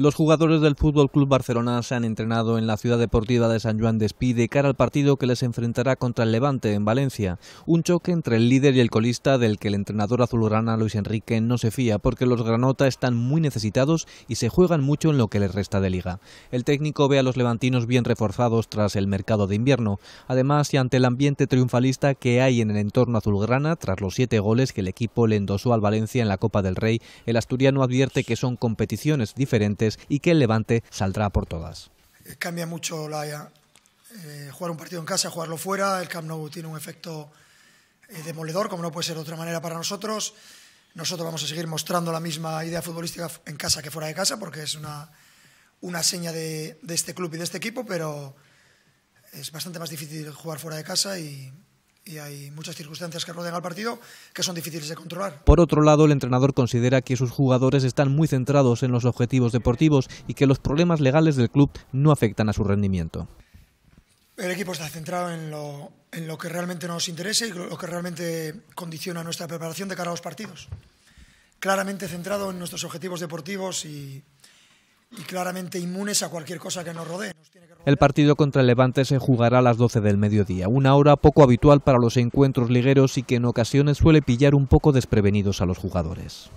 Los jugadores del Fútbol Club Barcelona se han entrenado en la ciudad deportiva de San Juan de de cara al partido que les enfrentará contra el Levante en Valencia. Un choque entre el líder y el colista del que el entrenador azulgrana Luis Enrique no se fía porque los granota están muy necesitados y se juegan mucho en lo que les resta de liga. El técnico ve a los levantinos bien reforzados tras el mercado de invierno, además y ante el ambiente triunfalista que hay en el entorno azulgrana tras los siete goles que el equipo le endosó al Valencia en la Copa del Rey, el asturiano advierte que son competiciones diferentes y que el Levante saldrá por todas. Eh, cambia mucho la, eh, jugar un partido en casa, jugarlo fuera. El Camp Nou tiene un efecto eh, demoledor, como no puede ser de otra manera para nosotros. Nosotros vamos a seguir mostrando la misma idea futbolística en casa que fuera de casa, porque es una, seña de, de este club y de este equipo, pero es bastante más difícil jugar fuera de casa y, y hay muchas circunstancias que rodean al partido que son difíciles de controlar. Por otro lado, el entrenador considera que sus jugadores están muy centrados en los objetivos deportivos y que los problemas legales del club no afectan a su rendimiento. El equipo está centrado en lo, que realmente nos interesa y lo que realmente condiciona nuestra preparación de cara a los partidos. Claramente centrado en nuestros objetivos deportivos y, claramente inmunes a cualquier cosa que nos rodee. El partido contra el Levante se jugará a las 12 del mediodía, una hora poco habitual para los encuentros ligueros y que en ocasiones suele pillar un poco desprevenidos a los jugadores.